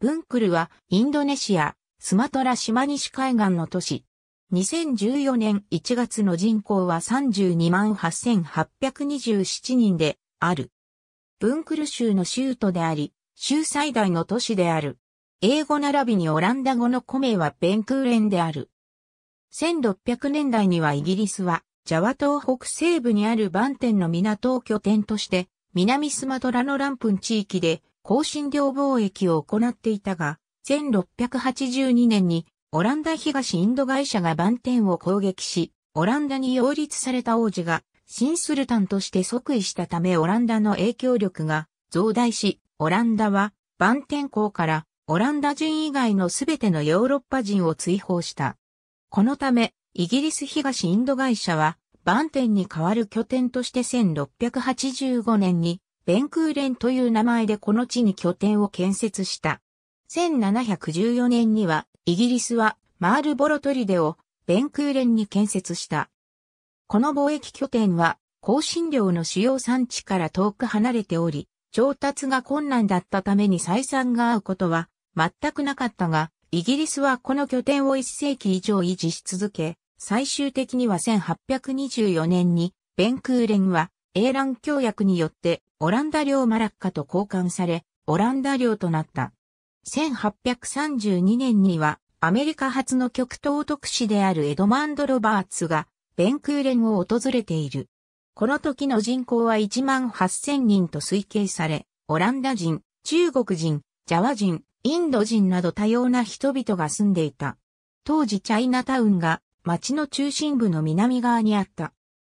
ブンクルはインドネシア、スマトラ島西海岸の都市。2014年1月の人口は328,827人である。ブンクル州の州都であり、州最大の都市である。英語並びにオランダ語の古名はベンクーレンである。1600年代にはイギリスは、ジャワ島北西部にあるバンテンの港を拠点として、南スマトラのランプン地域で香辛料貿易を行っていたが、1682年にオランダ東インド会社が番店を攻撃し、オランダに擁立された王子が新スルタンとして即位したためオランダの影響力が増大し、オランダは番天港からオランダ人以外のすべてのヨーロッパ人を追放した。このため、イギリス東インド会社は番天に代わる拠点として1685年にベンクーレンという名前でこの地に拠点を建設した。1714年には、イギリスはマールボロトリデをベンクーレンに建設した。この貿易拠点は、香辛料の主要産地から遠く離れており、調達が困難だったために採算が合うことは全くなかったが、イギリスはこの拠点を1世紀以上維持し続け、最終的には1824年に、ベンクーレンは、英蘭協約によってオランダ領マラッカと交換され、オランダ領となった。1832年には、アメリカ初の極東特使であるエドマンド・ロバーツが、ベンクーレンを訪れている。この時の人口は1万8000人と推計され、オランダ人、中国人、ジャワ人、インド人など多様な人々が住んでいた。当時チャイナタウンが街の中心部の南側にあった。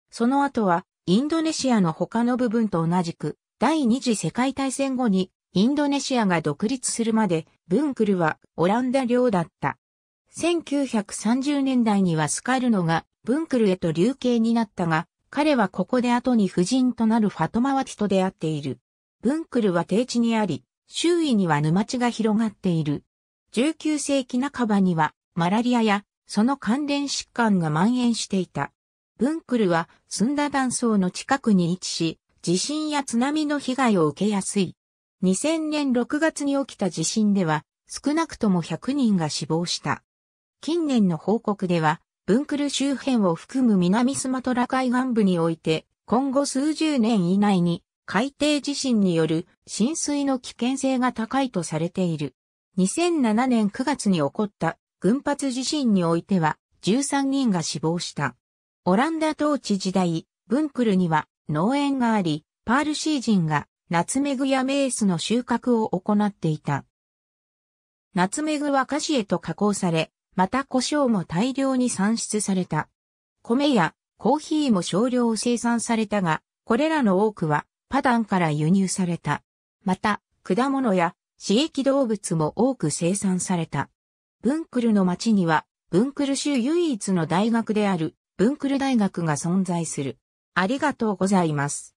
その後はインドネシアの他の部分と同じく、第二次世界大戦後にインドネシアが独立するまで、ブンクルはオランダ領だった。1930年代にはスカルノがブンクルへと流刑になったが、彼はここで後に夫人となるファトマワティと出会っている。ブンクルは低地にあり、周囲には沼地が広がっている。19世紀半ばにはマラリアやその関連疾患が蔓延していた。ブンクルはスンダバン層の近くに位置し、地震や津波の被害を受けやすい。2000年6月に起きた地震では、少なくとも100人が死亡した。近年の報告では、ブンクル周辺を含む南スマトラ海岸部において、今後数十年以内に海底地震による浸水の危険性が高いとされている。2007年9月に起こった群発地震においては13人が死亡した。オランダ統治時代、ブンクルには農園があり、パールシー人がナツメグやメースの収穫を行っていた。ナツメグは菓子へと加工され、また胡椒も大量に産出された。米やコーヒーも少量生産されたが、これらの多くはパダンから輸入された。また、果物や刺激動物も多く生産された。ブンクルの町には、ブンクル州唯一の大学である文久ル大学が存在する。ありがとうございます。